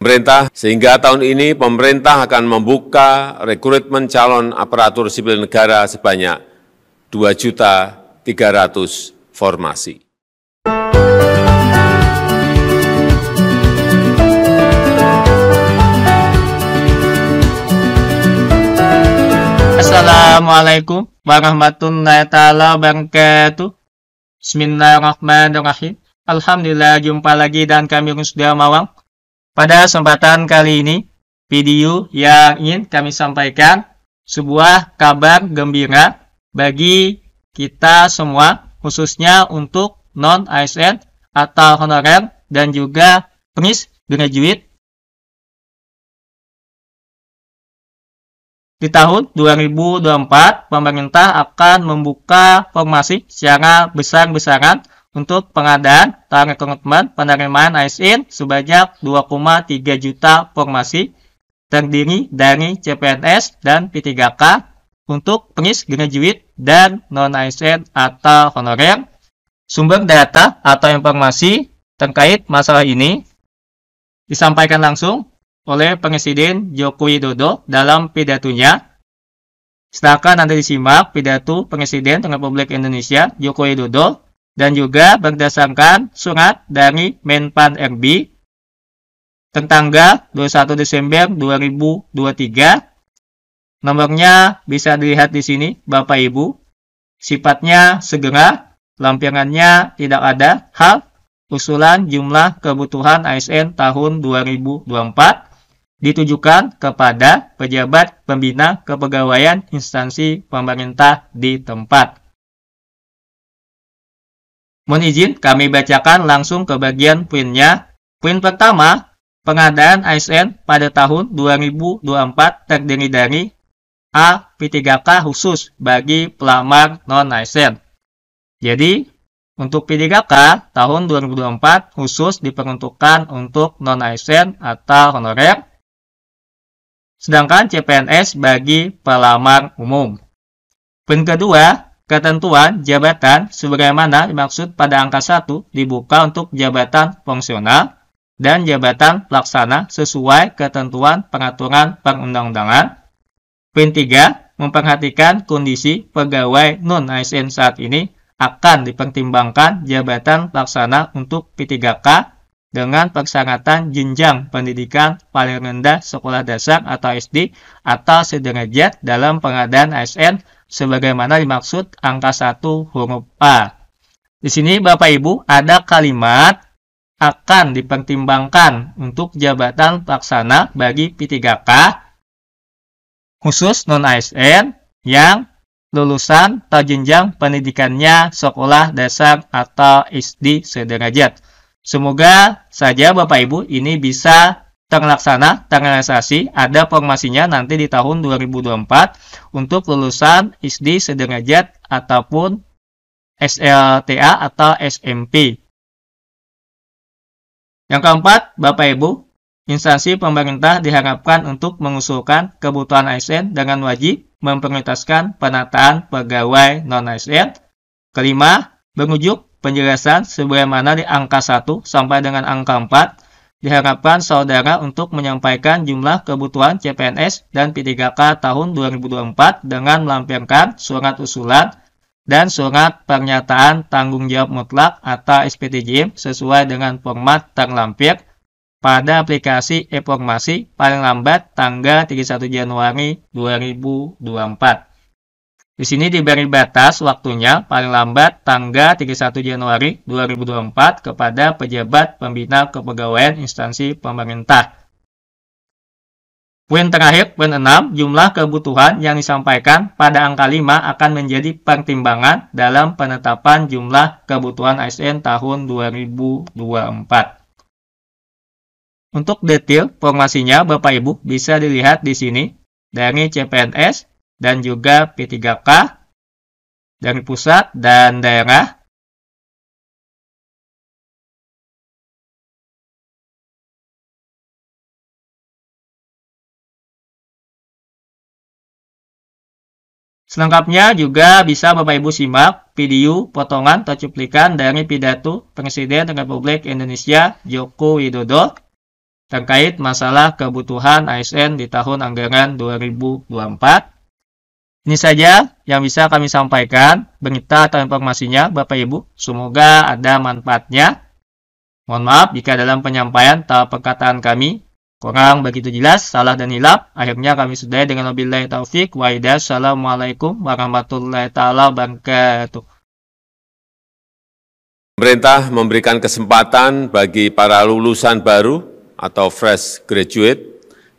pemerintah, sehingga tahun ini pemerintah akan membuka rekrutmen calon aparatur sipil negara sebanyak juta 300 formasi. Assalamualaikum warahmatullahi taala wabarakatuh. Bismillahirrahmanirrahim. Alhamdulillah jumpa lagi dan kami Rusdia Mawang pada kesempatan kali ini, video yang ingin kami sampaikan sebuah kabar gembira bagi kita semua, khususnya untuk non-ASN atau honorer dan juga penis graduate. Di tahun 2024, pemerintah akan membuka formasi secara besar-besaran untuk pengadaan atau rekrutmen penerimaan ASN sebanyak 2,3 juta formasi terdiri dari CPNS dan P3K untuk penis graduate dan non-ASN atau honorer. Sumber data atau informasi terkait masalah ini disampaikan langsung oleh Presiden Joko Widodo dalam pidatonya Silakan nanti disimak pidato Presiden Republik Indonesia Joko Widodo dan juga berdasarkan surat dari Menpan RB tentang tanggal 21 Desember 2023. Nomornya bisa dilihat di sini, Bapak Ibu. Sifatnya segera, lampirannya tidak ada hal usulan jumlah kebutuhan ASN tahun 2024 ditujukan kepada pejabat pembina kepegawaian instansi pemerintah di tempat. Mohon izin kami bacakan langsung ke bagian poinnya. Poin pertama, pengadaan ASN pada tahun 2024 terdiri dari A. P3K khusus bagi pelamar non-ASN. Jadi, untuk P3K tahun 2024 khusus diperuntukkan untuk non-ASN atau honorer, sedangkan CPNS bagi pelamar umum. Poin kedua, Ketentuan jabatan sebagaimana dimaksud pada angka 1 dibuka untuk jabatan fungsional dan jabatan pelaksana sesuai ketentuan peraturan perundang-undangan. Poin 3, memperhatikan kondisi pegawai non-ASN saat ini akan dipertimbangkan jabatan pelaksana untuk P3K dengan persyaratan jenjang pendidikan paling rendah sekolah dasar atau SD atau sederajat dalam pengadaan ASN sebagaimana dimaksud angka 1 huruf A. Di sini Bapak Ibu ada kalimat akan dipertimbangkan untuk jabatan pelaksana bagi P3K khusus non ASN yang lulusan atau jenjang pendidikannya sekolah dasar atau SD sederajat. Semoga saja Bapak Ibu ini bisa terlaksana terrealisasi ada formasinya nanti di tahun 2024 untuk lulusan SD sederajat ataupun SLTA atau SMP. Yang keempat, Bapak Ibu, instansi pemerintah diharapkan untuk mengusulkan kebutuhan ASN dengan wajib memprioritaskan penataan pegawai non-ASN. Kelima, mengujuk penjelasan sebagaimana di angka 1 sampai dengan angka 4 Diharapkan saudara untuk menyampaikan jumlah kebutuhan CPNS dan P3K tahun 2024 dengan melampirkan surat usulan dan surat pernyataan tanggung jawab mutlak atau SPTJ sesuai dengan format terlampir pada aplikasi informasi e paling lambat tanggal 31 Januari 2024. Di sini diberi batas waktunya paling lambat tanggal 31 Januari 2024 kepada pejabat pembina kepegawaian instansi pemerintah. Poin terakhir, poin 6, jumlah kebutuhan yang disampaikan pada angka 5 akan menjadi pertimbangan dalam penetapan jumlah kebutuhan ASN tahun 2024. Untuk detail formasinya, Bapak Ibu bisa dilihat di sini dari CPNS dan juga P3K dari pusat dan daerah. Selengkapnya juga bisa Bapak Ibu simak video potongan atau cuplikan dari pidato Presiden Republik Indonesia Joko Widodo terkait masalah kebutuhan ASN di tahun anggaran 2024. Ini saja yang bisa kami sampaikan, berita atau informasinya Bapak Ibu. Semoga ada manfaatnya. Mohon maaf jika dalam penyampaian atau perkataan kami kurang begitu jelas, salah dan hilap. Akhirnya kami sudah dengan wabillahi taufik wa Assalamualaikum warahmatullahi taala wabarakatuh. Pemerintah memberikan kesempatan bagi para lulusan baru atau fresh graduate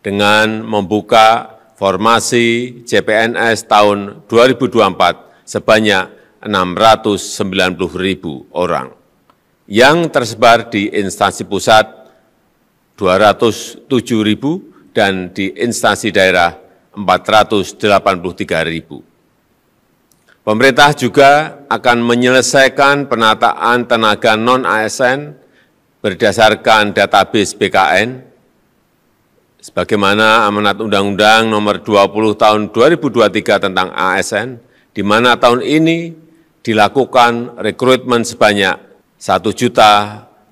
dengan membuka formasi CPNS tahun 2024 sebanyak 690 ribu orang yang tersebar di instansi pusat 207 ribu dan di instansi daerah 483 ribu. Pemerintah juga akan menyelesaikan penataan tenaga non-ASN berdasarkan database BKN sebagaimana amanat Undang-Undang nomor 20 tahun 2023 tentang ASN, di mana tahun ini dilakukan rekrutmen sebanyak 1.600.000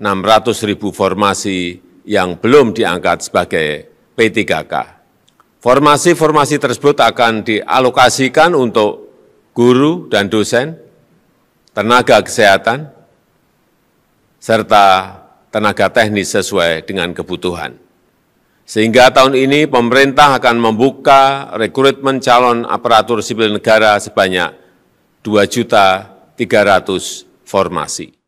formasi yang belum diangkat sebagai P3K. Formasi-formasi tersebut akan dialokasikan untuk guru dan dosen, tenaga kesehatan, serta tenaga teknis sesuai dengan kebutuhan. Sehingga tahun ini pemerintah akan membuka rekrutmen calon aparatur sipil negara sebanyak 2.300 formasi.